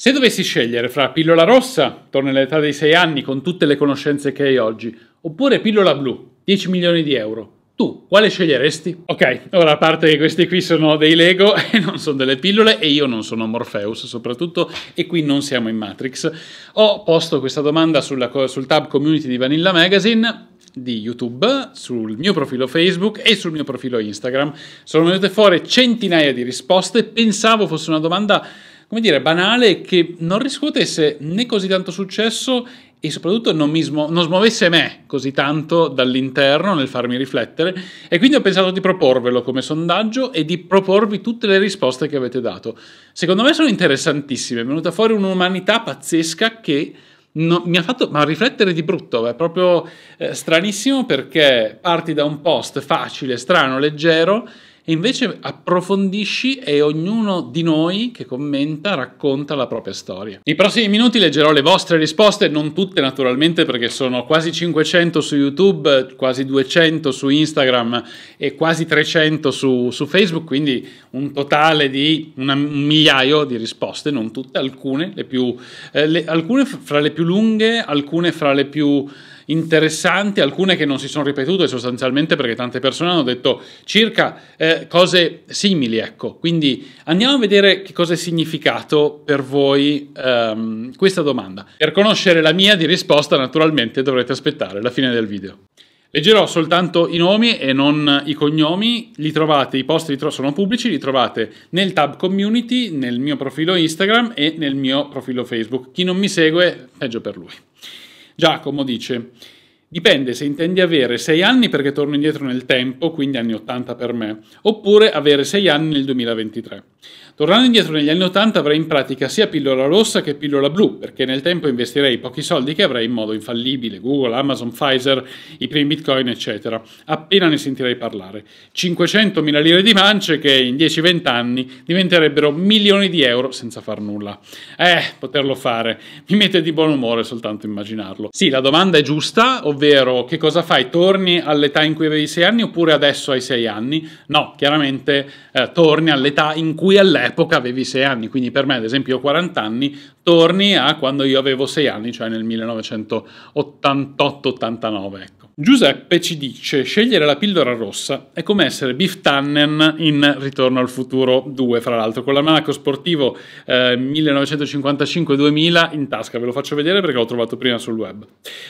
Se dovessi scegliere fra pillola rossa, torno all'età dei 6 anni con tutte le conoscenze che hai oggi, oppure pillola blu, 10 milioni di euro, tu quale sceglieresti? Ok, ora a parte che questi qui sono dei Lego e non sono delle pillole e io non sono Morpheus soprattutto e qui non siamo in Matrix, ho posto questa domanda sulla, sul tab community di Vanilla Magazine di YouTube, sul mio profilo Facebook e sul mio profilo Instagram. Sono venute fuori centinaia di risposte, pensavo fosse una domanda come dire, banale che non riscuotesse né così tanto successo e soprattutto non, smu- non smuovesse me così tanto dall'interno nel farmi riflettere e quindi ho pensato di proporvelo come sondaggio e di proporvi tutte le risposte che avete dato. Secondo me sono interessantissime, è venuta fuori un'umanità pazzesca che No, mi ha fatto riflettere di brutto, è proprio eh, stranissimo perché parti da un post facile, strano, leggero e invece approfondisci e ognuno di noi che commenta racconta la propria storia. Nei prossimi minuti leggerò le vostre risposte, non tutte naturalmente perché sono quasi 500 su YouTube, quasi 200 su Instagram e quasi 300 su, su Facebook, quindi un totale di una, un migliaio di risposte, non tutte, alcune, le più, eh, le, alcune fra le più lunghe, alcune fra le più interessanti, alcune che non si sono ripetute sostanzialmente perché tante persone hanno detto circa eh, cose simili, ecco. Quindi andiamo a vedere che cosa è significato per voi ehm, questa domanda. Per conoscere la mia di risposta naturalmente dovrete aspettare la fine del video. Leggerò soltanto i nomi e non i cognomi, li trovate, i post tro- sono pubblici, li trovate nel tab community, nel mio profilo Instagram e nel mio profilo Facebook. Chi non mi segue, peggio per lui. Giacomo dice Dipende se intendi avere 6 anni perché torno indietro nel tempo, quindi anni 80 per me, oppure avere 6 anni nel 2023. Tornando indietro negli anni 80 avrei in pratica sia pillola rossa che pillola blu, perché nel tempo investirei pochi soldi che avrei in modo infallibile, Google, Amazon, Pfizer, i primi bitcoin, eccetera. Appena ne sentirei parlare. 500.000 lire di mance che in 10-20 anni diventerebbero milioni di euro senza far nulla. Eh, poterlo fare. Mi mette di buon umore soltanto immaginarlo. Sì, la domanda è giusta, ovvero ovvero che cosa fai? Torni all'età in cui avevi sei anni oppure adesso hai sei anni? No, chiaramente eh, torni all'età in cui all'epoca avevi sei anni, quindi per me ad esempio ho 40 anni, torni a quando io avevo sei anni, cioè nel 1988-89. Ecco. Giuseppe ci dice: scegliere la pillola rossa è come essere Biff Tannen in Ritorno al futuro 2, fra l'altro, con l'almanacco sportivo eh, 1955-2000 in tasca. Ve lo faccio vedere perché l'ho trovato prima sul web.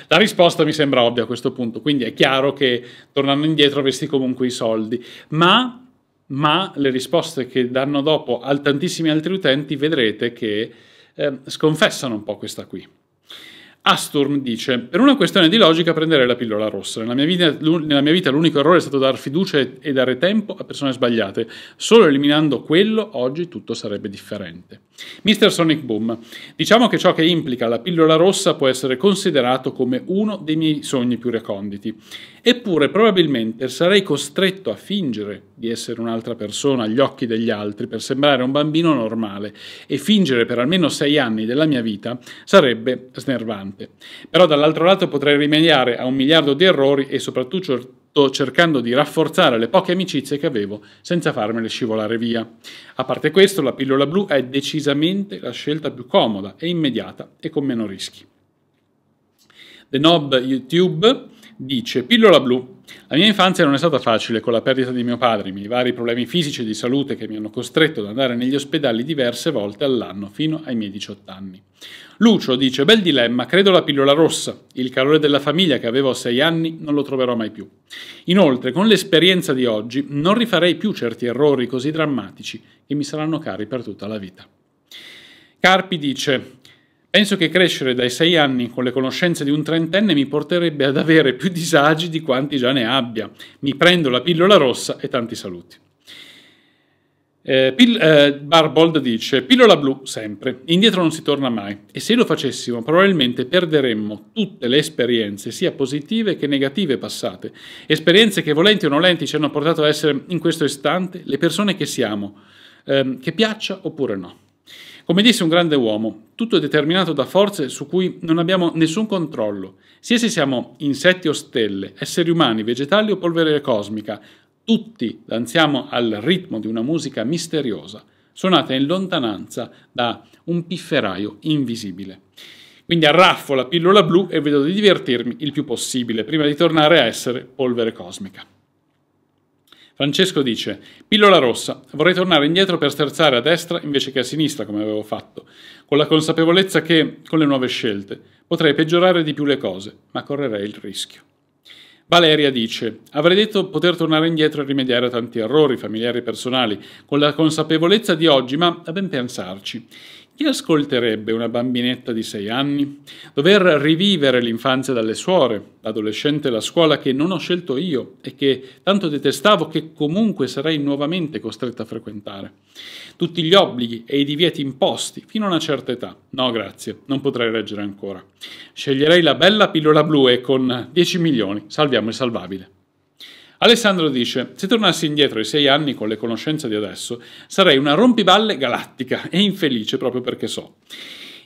La risposta mi sembra ovvia a questo punto, quindi è chiaro che tornando indietro avresti comunque i soldi, ma, ma le risposte che danno dopo a tantissimi altri utenti vedrete che eh, sconfessano un po' questa qui. Asturm dice: Per una questione di logica prenderei la pillola rossa. Nella mia, vita, nella mia, vita, l'unico errore è stato dar fiducia e dare tempo a persone sbagliate. Solo eliminando quello, oggi tutto sarebbe differente. Mr. Sonic Boom: Diciamo che ciò che implica la pillola rossa può essere considerato come uno dei miei sogni più reconditi. Eppure, probabilmente sarei costretto a fingere di essere un'altra persona agli occhi degli altri per sembrare un bambino normale, e fingere per almeno sei anni della mia vita sarebbe snervante importante. Però dall'altro lato potrei rimediare a un miliardo di errori e soprattutto cercando di rafforzare le poche amicizie che avevo senza farmele scivolare via. A parte questo, la pillola blu è decisamente la scelta più comoda e immediata e con meno rischi. The Knob YouTube dice pillola blu. La mia infanzia non è stata facile con la perdita di mio padre, i miei vari problemi fisici e di salute che mi hanno costretto ad andare negli ospedali diverse volte all'anno fino ai miei 18 anni. Lucio dice bel dilemma, credo la pillola rossa, il calore della famiglia che avevo a 6 anni non lo troverò mai più. Inoltre con l'esperienza di oggi non rifarei più certi errori così drammatici che mi saranno cari per tutta la vita. Carpi dice Penso che crescere dai sei anni con le conoscenze di un trentenne mi porterebbe ad avere più disagi di quanti già ne abbia. Mi prendo la pillola rossa e tanti saluti. Eh, Pil- eh, Barbold dice: Pillola blu sempre, indietro non si torna mai. E se lo facessimo, probabilmente perderemmo tutte le esperienze, sia positive che negative passate. Esperienze che volenti o nolenti ci hanno portato a essere in questo istante le persone che siamo, ehm, che piaccia oppure no. Come disse un grande uomo, tutto è determinato da forze su cui non abbiamo nessun controllo, sia se siamo insetti o stelle, esseri umani, vegetali o polvere cosmica, tutti danziamo al ritmo di una musica misteriosa, suonata in lontananza da un pifferaio invisibile. Quindi arraffo la pillola blu e vedo di divertirmi il più possibile prima di tornare a essere polvere cosmica. Francesco dice: Pillola rossa, vorrei tornare indietro per sterzare a destra invece che a sinistra come avevo fatto, con la consapevolezza che, con le nuove scelte, potrei peggiorare di più le cose, ma correrei il rischio. Valeria dice: Avrei detto poter tornare indietro e rimediare a tanti errori familiari e personali, con la consapevolezza di oggi, ma a ben pensarci. Chi ascolterebbe una bambinetta di sei anni? Dover rivivere l'infanzia dalle suore, l'adolescente la scuola che non ho scelto io e che tanto detestavo che comunque sarei nuovamente costretta a frequentare. Tutti gli obblighi e i divieti imposti fino a una certa età. No, grazie, non potrei reggere ancora. Sceglierei la bella pillola blu e con 10 milioni salviamo il salvabile. Alessandro dice: Se tornassi indietro ai sei anni con le conoscenze di adesso, sarei una rompiballe galattica e infelice proprio perché so.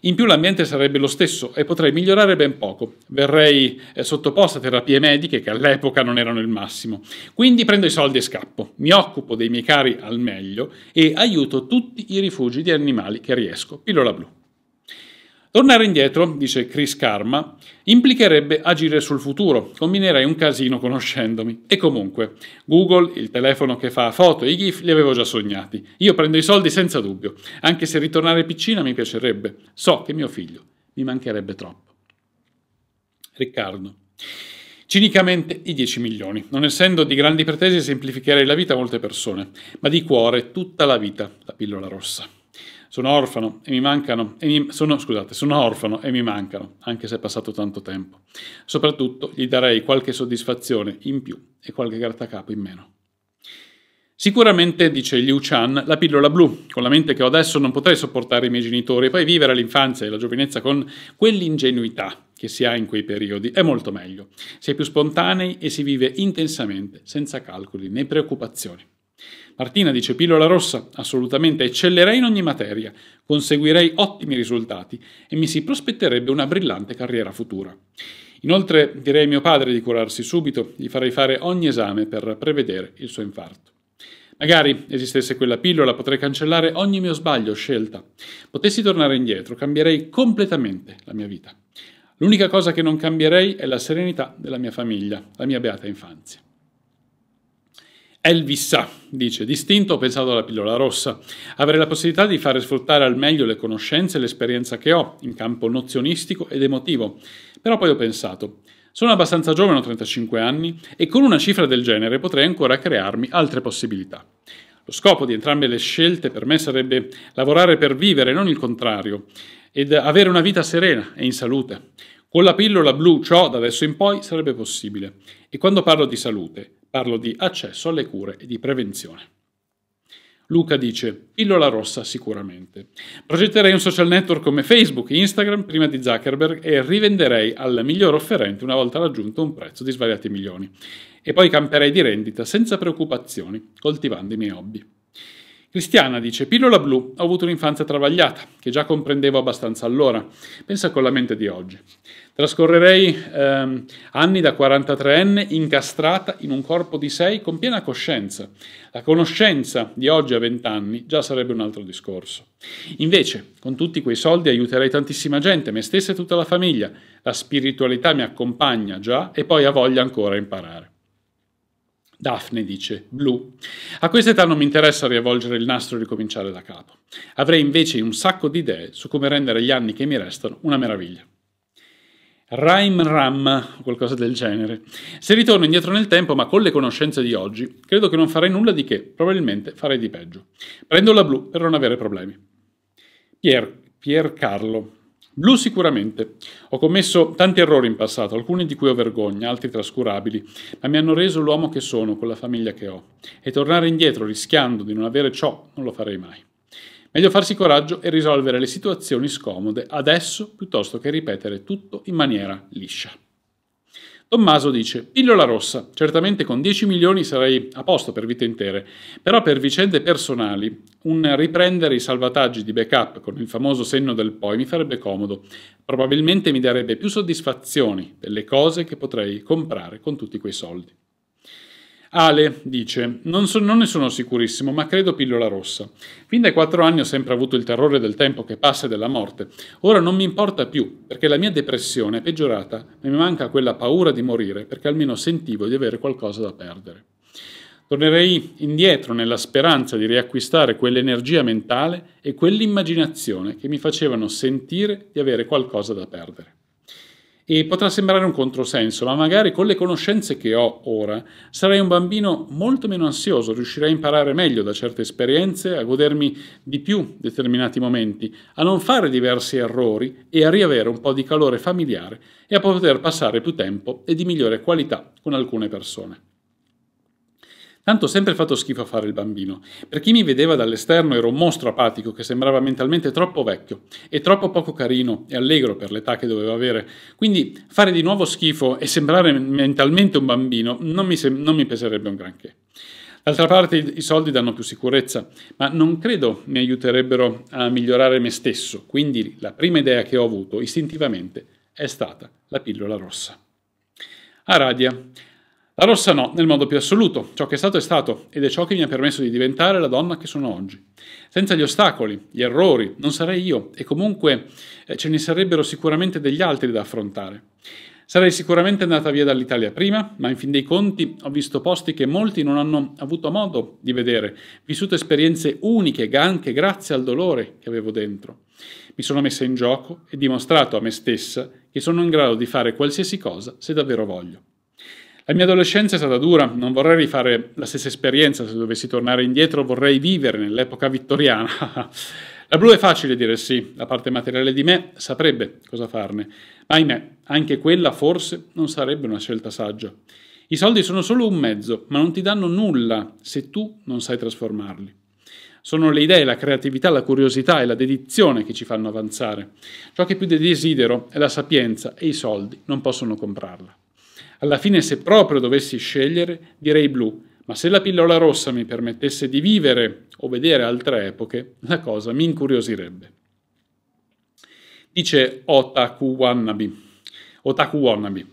In più l'ambiente sarebbe lo stesso e potrei migliorare ben poco. Verrei eh, sottoposta a terapie mediche che all'epoca non erano il massimo. Quindi prendo i soldi e scappo. Mi occupo dei miei cari al meglio e aiuto tutti i rifugi di animali che riesco. Pillola blu. Tornare indietro, dice Chris Karma, implicherebbe agire sul futuro, combinerei un casino conoscendomi. E comunque, Google, il telefono che fa foto e i GIF, li avevo già sognati. Io prendo i soldi senza dubbio, anche se ritornare piccina mi piacerebbe. So che mio figlio mi mancherebbe troppo. Riccardo. Cinicamente i 10 milioni. Non essendo di grandi pretese semplificherei la vita a molte persone, ma di cuore tutta la vita, la pillola rossa. Sono orfano e mi mancano, e mi, sono, scusate, sono orfano e mi mancano, anche se è passato tanto tempo. Soprattutto gli darei qualche soddisfazione in più e qualche grattacapo in meno. Sicuramente, dice Liu Chan, la pillola blu, con la mente che ho adesso non potrei sopportare i miei genitori e poi vivere l'infanzia e la giovinezza con quell'ingenuità che si ha in quei periodi è molto meglio. Si è più spontanei e si vive intensamente, senza calcoli né preoccupazioni. Martina dice pillola rossa, assolutamente eccellerei in ogni materia, conseguirei ottimi risultati e mi si prospetterebbe una brillante carriera futura. Inoltre direi a mio padre di curarsi subito, gli farei fare ogni esame per prevedere il suo infarto. Magari esistesse quella pillola, potrei cancellare ogni mio sbaglio o scelta. Potessi tornare indietro, cambierei completamente la mia vita. L'unica cosa che non cambierei è la serenità della mia famiglia, la mia beata infanzia. Elvis sa, dice, distinto ho pensato alla pillola rossa. Avrei la possibilità di fare sfruttare al meglio le conoscenze e l'esperienza che ho in campo nozionistico ed emotivo. Però poi ho pensato, sono abbastanza giovane, ho 35 anni, e con una cifra del genere potrei ancora crearmi altre possibilità. Lo scopo di entrambe le scelte per me sarebbe lavorare per vivere, non il contrario, ed avere una vita serena e in salute. Con la pillola blu ciò da adesso in poi sarebbe possibile. E quando parlo di salute, parlo di accesso alle cure e di prevenzione. Luca dice, pillola rossa sicuramente. Progetterei un social network come Facebook e Instagram prima di Zuckerberg e rivenderei al miglior offerente una volta raggiunto un prezzo di svariati milioni. E poi camperei di rendita senza preoccupazioni, coltivando i miei hobby. Cristiana dice: Pillola blu, ho avuto un'infanzia travagliata, che già comprendevo abbastanza allora. Pensa con la mente di oggi. Trascorrerei ehm, anni da 43enne incastrata in un corpo di 6 con piena coscienza. La conoscenza di oggi a 20 anni già sarebbe un altro discorso. Invece, con tutti quei soldi aiuterei tantissima gente, me stessa e tutta la famiglia. La spiritualità mi accompagna già e poi ha voglia ancora imparare. Daphne dice blu. A questa età non mi interessa riavvolgere il nastro e ricominciare da capo. Avrei invece un sacco di idee su come rendere gli anni che mi restano una meraviglia. Rhyme Ram, o qualcosa del genere. Se ritorno indietro nel tempo, ma con le conoscenze di oggi, credo che non farei nulla di che, probabilmente farei di peggio. Prendo la blu per non avere problemi. Pier, Pier Carlo, Blu sicuramente. Ho commesso tanti errori in passato, alcuni di cui ho vergogna, altri trascurabili, ma mi hanno reso l'uomo che sono con la famiglia che ho. E tornare indietro rischiando di non avere ciò non lo farei mai. Meglio farsi coraggio e risolvere le situazioni scomode adesso piuttosto che ripetere tutto in maniera liscia. Tommaso dice: Pillola rossa. Certamente con 10 milioni sarei a posto per vite intere, però per vicende personali, un riprendere i salvataggi di backup con il famoso senno del poi mi farebbe comodo. Probabilmente mi darebbe più soddisfazioni delle cose che potrei comprare con tutti quei soldi. Ale dice: non, so, non, ne sono sicurissimo, ma credo pillola rossa. Fin dai quattro anni ho sempre avuto il terrore del tempo che passa e della morte. Ora non mi importa più, perché la mia depressione è peggiorata e mi manca quella paura di morire, perché almeno sentivo di avere qualcosa da perdere. Tornerei indietro nella speranza di riacquistare quell'energia mentale e quell'immaginazione che mi facevano sentire di avere qualcosa da perdere. E potrà sembrare un controsenso, ma magari con le conoscenze che ho ora sarei un bambino molto meno ansioso, riuscirei a imparare meglio da certe esperienze, a godermi di più determinati momenti, a non fare diversi errori e a riavere un po' di calore familiare e a poter passare più tempo e di migliore qualità con alcune persone. Tanto ho sempre fatto schifo a fare il bambino. Per chi mi vedeva dall'esterno ero un mostro apatico che sembrava mentalmente troppo vecchio e troppo poco carino e allegro per l'età che dovevo avere. Quindi fare di nuovo schifo e sembrare mentalmente un bambino non mi, non mi peserebbe un granché. D'altra parte i soldi danno più sicurezza, ma non credo mi aiuterebbero a migliorare me stesso, quindi la prima idea che ho avuto istintivamente è stata la pillola rossa. Aradia, la rossa no, nel modo più assoluto. Ciò che è stato è stato ed è ciò che mi ha permesso di diventare la donna che sono oggi. Senza gli ostacoli, gli errori, non sarei io e comunque eh, ce ne sarebbero sicuramente degli altri da affrontare. Sarei sicuramente andata via dall'Italia prima, ma in fin dei conti ho visto posti che molti non hanno avuto modo di vedere, vissuto esperienze uniche anche grazie al dolore che avevo dentro. Mi sono messa in gioco e dimostrato a me stessa che sono in grado di fare qualsiasi cosa se davvero voglio. La mia adolescenza è stata dura, non vorrei rifare la stessa esperienza, se dovessi tornare indietro vorrei vivere nell'epoca vittoriana. la blu è facile dire sì, la parte materiale di me saprebbe cosa farne, ma ahimè, anche quella forse non sarebbe una scelta saggia. I soldi sono solo un mezzo, ma non ti danno nulla se tu non sai trasformarli. Sono le idee, la creatività, la curiosità e la dedizione che ci fanno avanzare. Ciò che più desidero è la sapienza e i soldi non possono comprarla. Alla fine, se proprio dovessi scegliere, direi blu, ma se la pillola rossa mi permettesse di vivere o vedere altre epoche, la cosa mi incuriosirebbe. Dice Otaku Wannabe. Otaku Wannabe.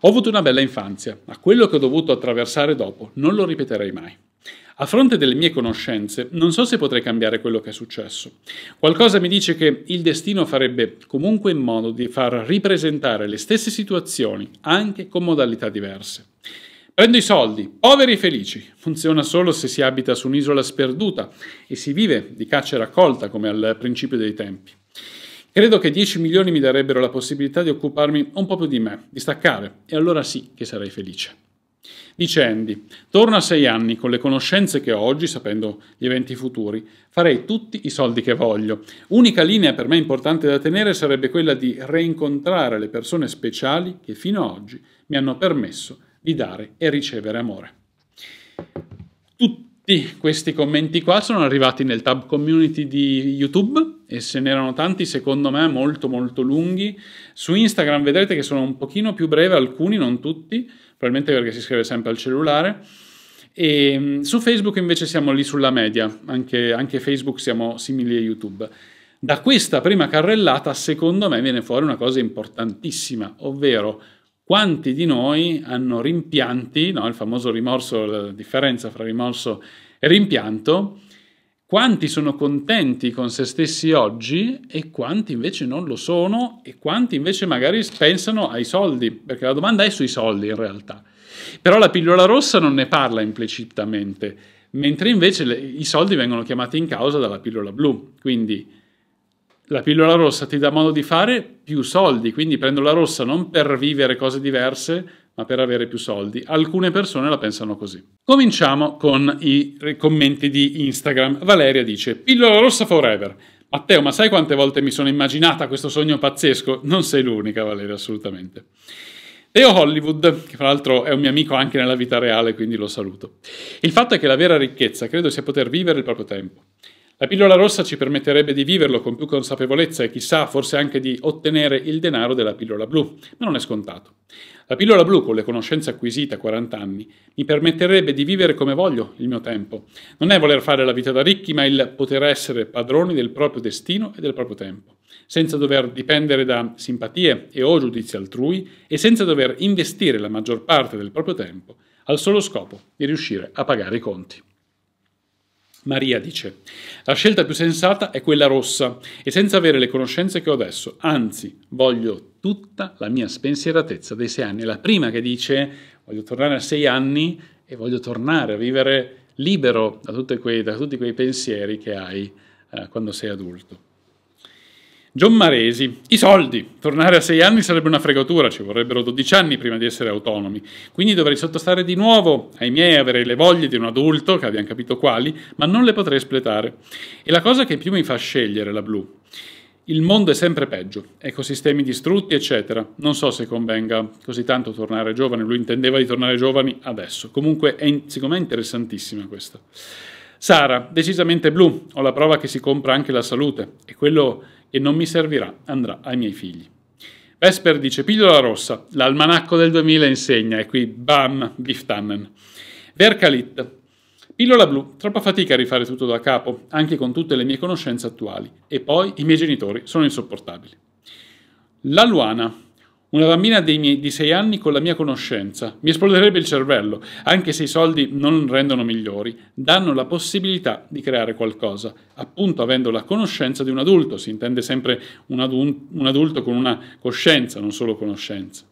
Ho avuto una bella infanzia, ma quello che ho dovuto attraversare dopo non lo ripeterei mai. A fronte delle mie conoscenze, non so se potrei cambiare quello che è successo. Qualcosa mi dice che il destino farebbe comunque in modo di far ripresentare le stesse situazioni, anche con modalità diverse. Prendo i soldi, poveri e felici. Funziona solo se si abita su un'isola sperduta e si vive di caccia e raccolta come al principio dei tempi. Credo che 10 milioni mi darebbero la possibilità di occuparmi un po' più di me, di staccare, e allora sì che sarei felice. Dicendi, Andy, torno a sei anni con le conoscenze che ho oggi, sapendo gli eventi futuri. Farei tutti i soldi che voglio. Unica linea per me importante da tenere sarebbe quella di reincontrare le persone speciali che fino ad oggi mi hanno permesso di dare e ricevere amore. Tutti questi commenti qua sono arrivati nel tab community di YouTube e se ne erano tanti secondo me molto molto lunghi. Su Instagram vedrete che sono un pochino più brevi alcuni, non tutti probabilmente perché si scrive sempre al cellulare. E mm, su Facebook invece siamo lì sulla media, anche, anche Facebook siamo simili a YouTube. Da questa prima carrellata, secondo me, viene fuori una cosa importantissima, ovvero quanti di noi hanno rimpianti, no? il famoso rimorso, la differenza fra rimorso e rimpianto, quanti sono contenti con se stessi oggi e quanti invece non lo sono e quanti invece magari pensano ai soldi, perché la domanda è sui soldi in realtà. Però la pillola rossa non ne parla implicitamente, mentre invece le, i soldi vengono chiamati in causa dalla pillola blu. Quindi la pillola rossa ti dà modo di fare più soldi, quindi prendo la rossa non per vivere cose diverse, ma per avere più soldi. Alcune persone la pensano così. Cominciamo con i commenti di Instagram. Valeria dice: Pillola rossa forever. Matteo, ma sai quante volte mi sono immaginata questo sogno pazzesco? Non sei l'unica, Valeria, assolutamente. Leo Hollywood, che fra l'altro è un mio amico anche nella vita reale, quindi lo saluto. Il fatto è che la vera ricchezza credo sia poter vivere il proprio tempo. La pillola rossa ci permetterebbe di viverlo con più consapevolezza e chissà forse anche di ottenere il denaro della pillola blu, ma non è scontato. La pillola blu, con le conoscenze acquisite a 40 anni, mi permetterebbe di vivere come voglio il mio tempo. Non è voler fare la vita da ricchi, ma il poter essere padroni del proprio destino e del proprio tempo, senza dover dipendere da simpatie e o giudizi altrui e senza dover investire la maggior parte del proprio tempo al solo scopo di riuscire a pagare i conti. Maria dice, la scelta più sensata è quella rossa e senza avere le conoscenze che ho adesso, anzi voglio tutta la mia spensieratezza dei sei anni. È la prima che dice voglio tornare a sei anni e voglio tornare a vivere libero da, quei, da tutti quei pensieri che hai eh, quando sei adulto. John Maresi, i soldi. Tornare a sei anni sarebbe una fregatura, ci vorrebbero 12 anni prima di essere autonomi. Quindi dovrei sottostare di nuovo ai miei, avere le voglie di un adulto, che abbiamo capito quali, ma non le potrei espletare. E la cosa che più mi fa scegliere la blu il mondo è sempre peggio, ecosistemi distrutti, eccetera. Non so se convenga così tanto tornare giovane, lui intendeva di tornare giovani adesso. Comunque è, secondo me è interessantissima questa. Sara, decisamente blu, ho la prova che si compra anche la salute e quello che non mi servirà andrà ai miei figli. Vesper dice pillola rossa, l'almanacco del 2000 insegna e qui bam, Biftannen. Verkalit, Pillola blu, troppa fatica a rifare tutto da capo, anche con tutte le mie conoscenze attuali, e poi i miei genitori sono insopportabili. La Luana, una bambina miei, di 6 anni con la mia conoscenza, mi esploderebbe il cervello, anche se i soldi non rendono migliori, danno la possibilità di creare qualcosa, appunto avendo la conoscenza di un adulto, si intende sempre un, adun- un adulto con una coscienza, non solo conoscenza.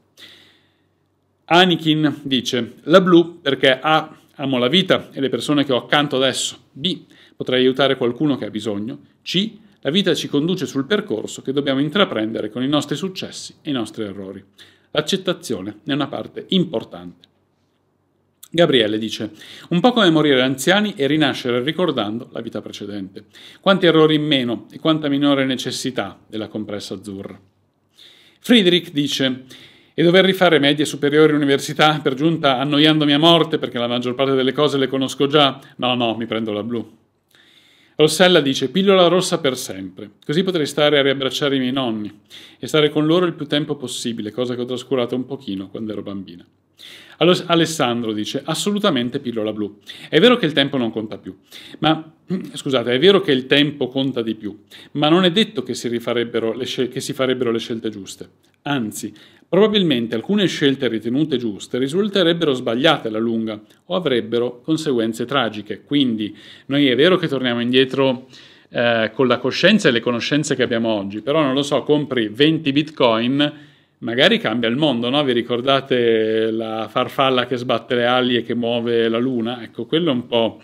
Anakin dice, la blu perché ha Amo la vita e le persone che ho accanto adesso. B. Potrei aiutare qualcuno che ha bisogno. C. La vita ci conduce sul percorso che dobbiamo intraprendere con i nostri successi e i nostri errori. L'accettazione è una parte importante. Gabriele dice, un po' come morire anziani e rinascere ricordando la vita precedente. Quanti errori in meno e quanta minore necessità della compressa azzurra. Friedrich dice, e dover rifare medie superiori università, per giunta annoiandomi a morte perché la maggior parte delle cose le conosco già, no, no, mi prendo la blu. Rossella dice pillola rossa per sempre, così potrei stare a riabbracciare i miei nonni e stare con loro il più tempo possibile, cosa che ho trascurato un pochino quando ero bambina. Allora, Alessandro dice assolutamente pillola blu. È vero che il tempo non conta più, ma scusate, è vero che il tempo conta di più, ma non è detto che si, le che si farebbero le scelte giuste. Anzi, probabilmente alcune scelte ritenute giuste risulterebbero sbagliate alla lunga o avrebbero conseguenze tragiche. Quindi noi è vero che torniamo indietro eh, con la coscienza e le conoscenze che abbiamo oggi, però non lo so, compri 20 bitcoin magari cambia il mondo, no? Vi ricordate la farfalla che sbatte le ali e che muove la luna? Ecco, quello è un po',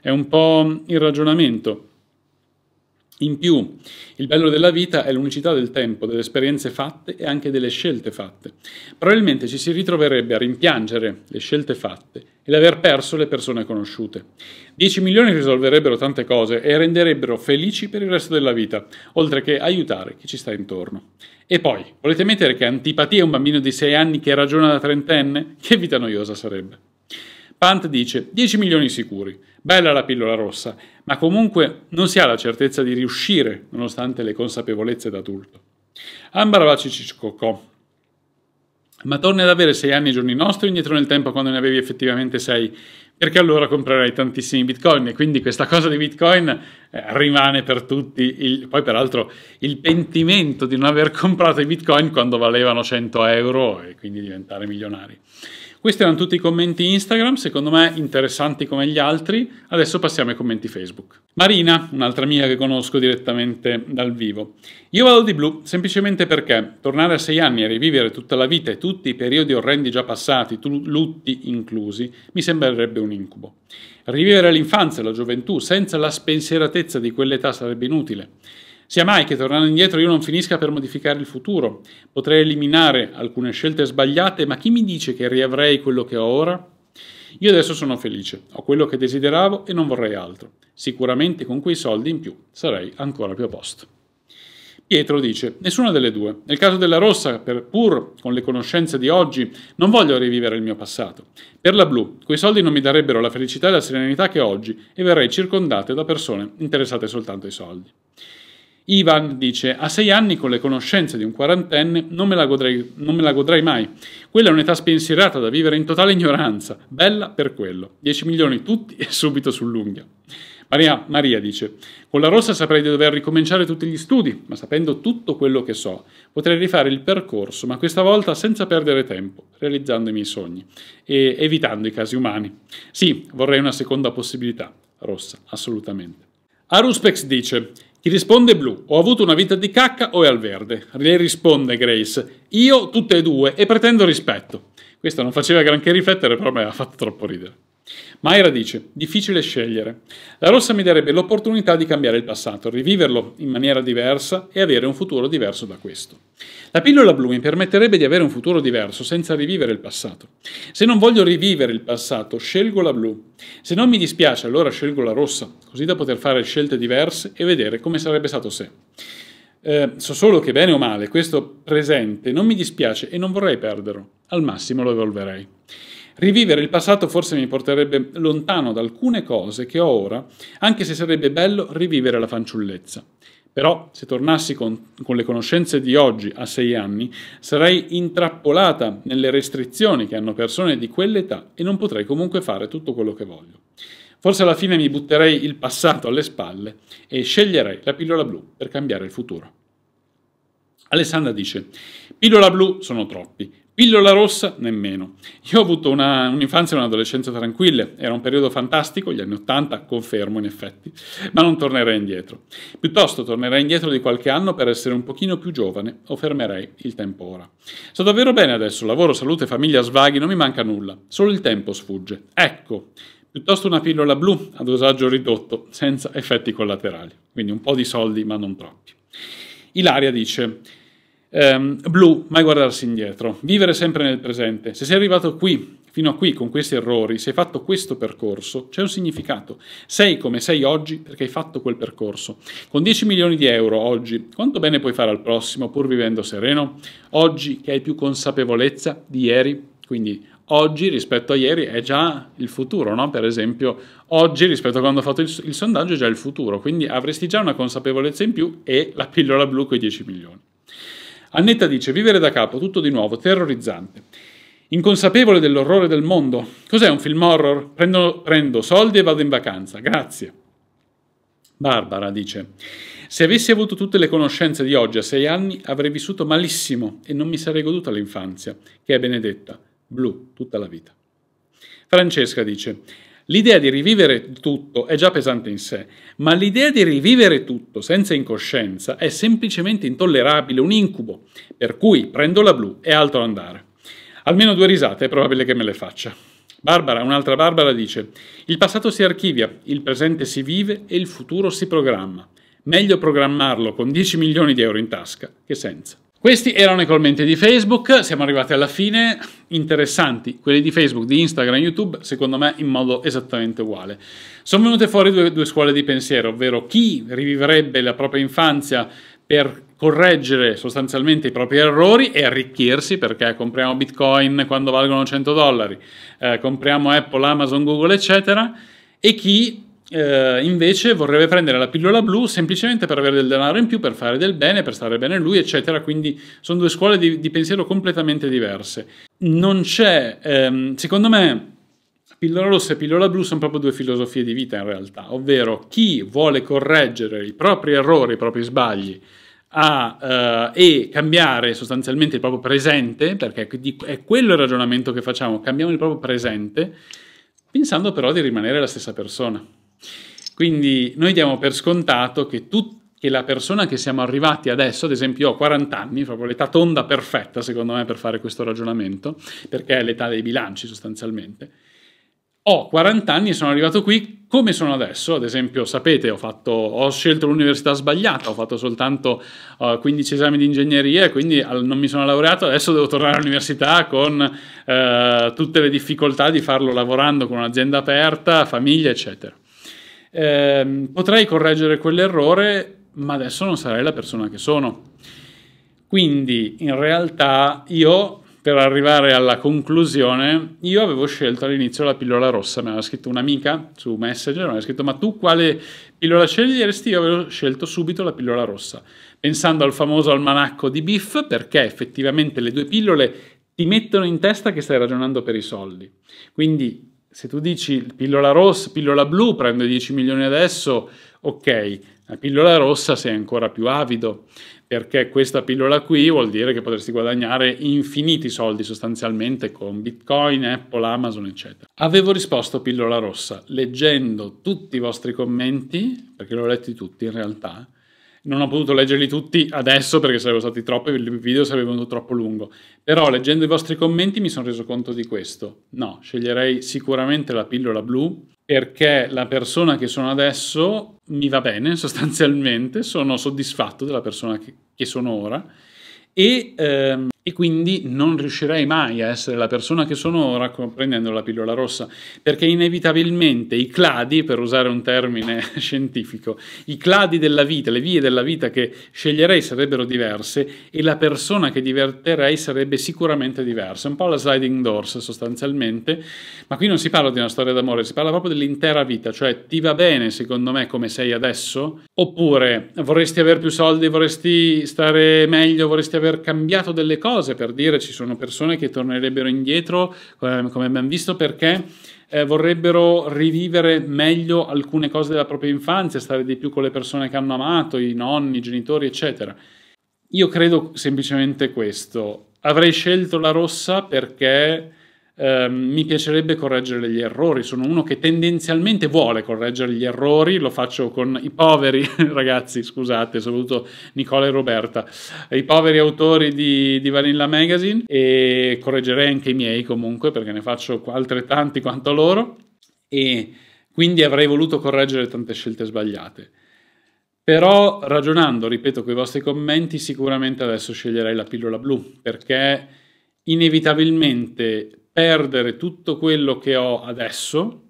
è un po il ragionamento. In più, il bello della vita è l'unicità del tempo, delle esperienze fatte e anche delle scelte fatte. Probabilmente ci si ritroverebbe a rimpiangere le scelte fatte e l'aver perso le persone conosciute. 10 milioni risolverebbero tante cose e renderebbero felici per il resto della vita, oltre che aiutare chi ci sta intorno. E poi, volete mettere che antipatia è un bambino di 6 anni che ragiona da trentenne? Che vita noiosa sarebbe! Pant dice 10 milioni sicuri, bella la pillola rossa, ma comunque non si ha la certezza di riuscire nonostante le consapevolezze d'adulto. Ambar va cicciccoccò. Ma torni ad avere 6 anni giorni nostri indietro nel tempo quando ne avevi effettivamente 6? Perché allora comprerai tantissimi bitcoin e quindi questa cosa di bitcoin eh, rimane per tutti. Il, poi peraltro il pentimento di non aver comprato i bitcoin quando valevano 100 euro e quindi diventare milionari. Questi erano tutti i commenti Instagram, secondo me interessanti come gli altri. Adesso passiamo ai commenti Facebook. Marina, un'altra mia che conosco direttamente dal vivo. Io vado di blu semplicemente perché tornare a sei anni e rivivere tutta la vita e tutti i periodi orrendi già passati, lutti inclusi, mi sembrerebbe un incubo. Rivivere l'infanzia e la gioventù senza la spensieratezza di quell'età sarebbe inutile. Sia mai che tornando indietro io non finisca per modificare il futuro, potrei eliminare alcune scelte sbagliate, ma chi mi dice che riavrei quello che ho ora? Io adesso sono felice, ho quello che desideravo e non vorrei altro. Sicuramente con quei soldi in più sarei ancora più a posto. Pietro dice, nessuna delle due. Nel caso della rossa, pur con le conoscenze di oggi, non voglio rivivere il mio passato. Per la blu, quei soldi non mi darebbero la felicità e la serenità che oggi e verrei circondate da persone interessate soltanto ai soldi. Ivan dice: A sei anni, con le conoscenze di un quarantenne, non me la godrei, me la godrei mai. Quella è un'età spensierata da vivere in totale ignoranza. Bella per quello. 10 milioni tutti e subito sull'unghia. Maria, Maria, dice: Con la rossa saprei di dover ricominciare tutti gli studi, ma sapendo tutto quello che so, potrei rifare il percorso, ma questa volta senza perdere tempo, realizzando i miei sogni e evitando i casi umani. Sì, vorrei una seconda possibilità. Rossa, assolutamente. Aruspex dice: ti risponde Blu, ho avuto una vita di cacca o è al verde? Le risponde Grace, io tutte e due e pretendo rispetto. Questa non faceva granché riflettere, però mi ha fatto troppo ridere. Mayra dice, difficile scegliere. La rossa mi darebbe l'opportunità di cambiare il passato, riviverlo in maniera diversa e avere un futuro diverso da questo. La pillola blu mi permetterebbe di avere un futuro diverso senza rivivere il passato. Se non voglio rivivere il passato, scelgo la blu. Se non mi dispiace, allora scelgo la rossa, così da poter fare scelte diverse e vedere come sarebbe stato se. Eh, so solo che bene o male, questo presente non mi dispiace e non vorrei perderlo. Al massimo lo evolverei. Rivivere il passato forse mi porterebbe lontano da alcune cose che ho ora, anche se sarebbe bello rivivere la fanciullezza. Però se tornassi con, con, le conoscenze di oggi a sei anni, sarei intrappolata nelle restrizioni che hanno persone di quell'età e non potrei comunque fare tutto quello che voglio. Forse alla fine mi butterei il passato alle spalle e sceglierei la pillola blu per cambiare il futuro. Alessandra dice, pillola blu sono troppi, Pillola rossa? Nemmeno. Io ho avuto una, un'infanzia e un'adolescenza tranquille, era un periodo fantastico, gli anni Ottanta, confermo in effetti, ma non tornerei indietro. Piuttosto tornerei indietro di qualche anno per essere un pochino più giovane o fermerei il tempo ora. Sto davvero bene adesso, lavoro, salute, famiglia, svaghi, non mi manca nulla, solo il tempo sfugge. Ecco, piuttosto una pillola blu a dosaggio ridotto, senza effetti collaterali, quindi un po' di soldi ma non troppi. Ilaria dice... Ehm, blu, mai guardarsi indietro, vivere sempre nel presente. Se sei arrivato qui, fino a qui, con questi errori, se hai fatto questo percorso, c'è un significato. Sei come sei oggi perché hai fatto quel percorso. Con 10 milioni di euro oggi, quanto bene puoi fare al prossimo pur vivendo sereno? Oggi che hai più consapevolezza di ieri, quindi oggi rispetto a ieri è già il futuro, no? per esempio oggi rispetto a quando ho fatto il, il sondaggio è già il futuro, quindi avresti già una consapevolezza in più e la pillola blu con i 10 milioni. Annetta dice vivere da capo, tutto di nuovo, terrorizzante. Inconsapevole dell'orrore del mondo. Cos'è un film horror? Prendo, prendo soldi e vado in vacanza. Grazie. Barbara dice se avessi avuto tutte le conoscenze di oggi a sei anni, avrei vissuto malissimo e non mi sarei goduta l'infanzia, che è benedetta, blu, tutta la vita. Francesca dice, L'idea di rivivere tutto è già pesante in sé, ma l'idea di rivivere tutto senza incoscienza è semplicemente intollerabile, un incubo, per cui prendo la blu e altro andare. Almeno due risate è probabile che me le faccia. Barbara, un'altra Barbara, dice «Il passato si archivia, il presente si vive e il futuro si programma. Meglio programmarlo con 10 milioni di euro in tasca che senza». Questi erano i commenti di Facebook, siamo arrivati alla fine, interessanti, quelli di Facebook, di Instagram, YouTube, secondo me in modo esattamente uguale. Sono venute fuori due, due scuole di pensiero, ovvero chi rivivrebbe la propria infanzia per correggere sostanzialmente i propri errori e arricchirsi perché compriamo bitcoin quando valgono 100 dollari, eh, compriamo Apple, Amazon, Google, eccetera, e chi eh, invece vorrebbe prendere la pillola blu semplicemente per avere del denaro in più, per fare del bene, per stare bene lui, eccetera. Quindi sono due scuole di, di pensiero completamente diverse. Non c'è, ehm, secondo me, pillola rossa e pillola blu sono proprio due filosofie di vita in realtà, ovvero chi vuole correggere i propri errori, i propri sbagli a, eh, e cambiare sostanzialmente il proprio presente, perché è quello il ragionamento che facciamo, cambiamo il proprio presente, pensando però di rimanere la stessa persona. Quindi noi diamo per scontato che, tut- che la persona che siamo arrivati adesso, ad esempio io ho 40 anni, proprio l'età tonda perfetta secondo me per fare questo ragionamento, perché è l'età dei bilanci sostanzialmente, ho 40 anni e sono arrivato qui come sono adesso, ad esempio sapete ho, fatto, ho scelto l'università sbagliata, ho fatto soltanto uh, eh, 15 esami di ingegneria e quindi al, non mi sono laureato, adesso devo tornare all'università con uh, tutte le difficoltà di farlo lavorando con un'azienda aperta, famiglia eccetera. Ehm, potrei correggere quell'errore, ma adesso non sarei la persona che sono. Quindi in realtà io per arrivare alla conclusione, io avevo scelto all'inizio la pillola rossa, me l'aveva scritto un'amica su Messenger, mi aveva scritto ma tu quale pillola sceglieresti? Io avevo scelto subito la pillola rossa, pensando al famoso almanacco di Biff, perché effettivamente le due pillole ti mettono in testa che stai ragionando per i soldi. Quindi se tu dici pillola rossa, pillola blu, prendo 10 milioni adesso, ok, la pillola rossa sei ancora più avido, perché questa pillola qui vuol dire che potresti guadagnare infiniti soldi sostanzialmente con Bitcoin, Apple, Amazon, eccetera. Avevo risposto pillola rossa, leggendo tutti i vostri commenti, perché li ho letti tutti in realtà, non ho potuto leggerli tutti adesso perché sarebbero stati troppi, il video sarebbe venuto troppo lungo. Però leggendo i vostri commenti mi sono reso conto di questo. No, sceglierei sicuramente la pillola blu perché la persona che sono adesso mi va bene sostanzialmente, sono soddisfatto della persona che sono ora e ehm, e quindi non riuscirei mai a essere la persona che sono ora prendendo la pillola rossa, perché inevitabilmente i cladi, per usare un termine scientifico, i cladi della vita, le vie della vita che sceglierei sarebbero diverse e la persona che diverterei sarebbe sicuramente diversa, un po' la sliding doors sostanzialmente, ma qui non si parla di una storia d'amore, si parla proprio dell'intera vita, cioè ti va bene secondo me come sei adesso? Oppure vorresti avere più soldi, vorresti stare meglio, vorresti aver cambiato delle cose? cose, per dire ci sono persone che tornerebbero indietro, ehm, come abbiamo visto, perché eh, vorrebbero rivivere meglio alcune cose della propria infanzia, stare di più con le persone che hanno amato, i nonni, i genitori, eccetera. Io credo semplicemente questo. Avrei scelto la rossa perché Ehm, mi piacerebbe correggere gli errori, sono uno che tendenzialmente vuole correggere gli errori, lo faccio con i poveri ragazzi, scusate, soprattutto Nicola e Roberta, i poveri autori di, di Vanilla Magazine e correggerei anche i miei comunque perché ne faccio altrettanti quanto loro e quindi avrei voluto correggere tante scelte sbagliate. Però ragionando, ripeto, con i vostri commenti, sicuramente adesso sceglierei la pillola blu, perché inevitabilmente perdere tutto quello che ho adesso,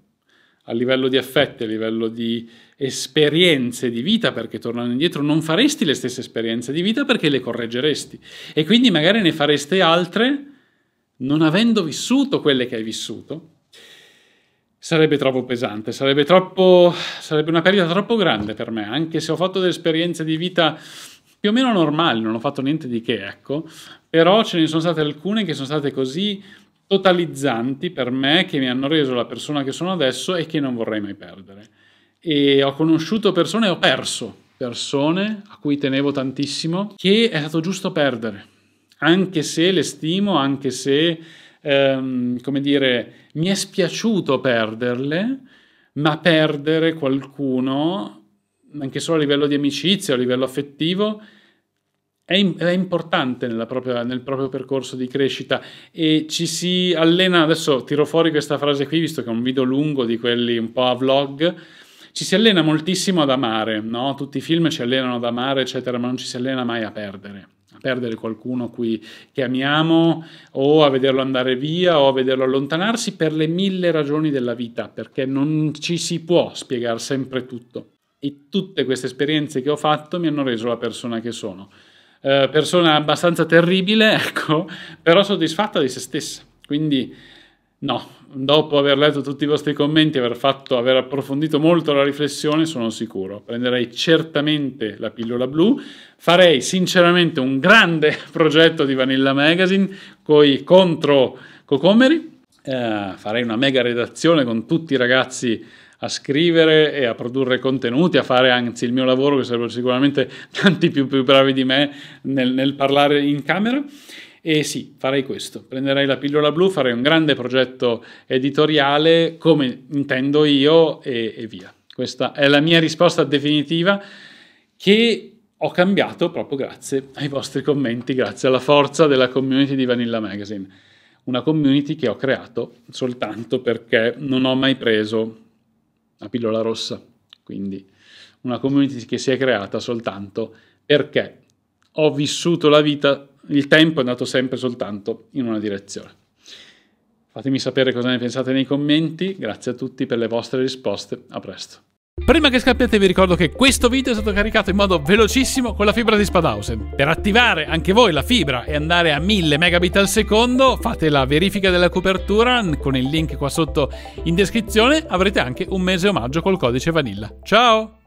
a livello di affetti, a livello di esperienze di vita, perché tornando indietro non faresti le stesse esperienze di vita perché le correggeresti e quindi magari ne fareste altre non avendo vissuto quelle che hai vissuto. Sarebbe troppo pesante, sarebbe, troppo, sarebbe una perdita troppo grande per me, anche se ho fatto delle esperienze di vita più o meno normali, non ho fatto niente di che, ecco, però ce ne sono state alcune che sono state così totalizzanti per me che mi hanno reso la persona che sono adesso e che non vorrei mai perdere. E ho conosciuto persone, ho perso persone a cui tenevo tantissimo, che è stato giusto perdere, anche se le stimo, anche se, ehm, come dire, mi è spiaciuto perderle, ma perdere qualcuno, anche solo a livello di amicizia, a livello affettivo, è, è importante propria, nel proprio percorso di crescita e ci si allena, adesso tiro fuori questa frase qui visto che è un video lungo di quelli un po' a vlog, ci si allena moltissimo ad amare, no? tutti i film ci allenano ad amare eccetera, ma non ci si allena mai a perdere a perdere qualcuno qui che amiamo o a vederlo andare via o a vederlo allontanarsi per le mille ragioni della vita, perché non ci si può spiegare sempre tutto. E tutte queste esperienze che ho fatto mi hanno reso la persona che sono. Eh, persona abbastanza terribile, ecco, però soddisfatta di se stessa. Quindi no, dopo aver letto tutti i vostri commenti, aver, fatto, aver approfondito molto la riflessione, sono sicuro. Prenderei certamente la pillola blu, farei sinceramente un grande progetto di Vanilla Magazine coi contro Cocomeri, eh, farei una mega redazione con tutti i ragazzi a scrivere e a produrre contenuti, a fare anzi il mio lavoro, che sarebbero sicuramente tanti più, più bravi di me nel, nel parlare in camera. E sì, farei questo, prenderei la pillola blu, farei un grande progetto editoriale come intendo io e, e, via. Questa è la mia risposta definitiva che ho cambiato proprio grazie ai vostri commenti, grazie alla forza della community di Vanilla Magazine, una community che ho creato soltanto perché non ho mai preso la pillola rossa, quindi una community che si è creata soltanto perché ho vissuto la vita, il tempo è andato sempre soltanto in una direzione. Fatemi sapere cosa ne pensate nei commenti, grazie a tutti per le vostre risposte, a presto. Prima che scappiate vi ricordo che questo video è stato caricato in modo velocissimo con la fibra di Spadhausen. Per attivare anche voi la fibra e andare a 1000 megabit al secondo fate la verifica della copertura con il link qua sotto in descrizione, avrete anche un mese omaggio col codice vanilla. Ciao!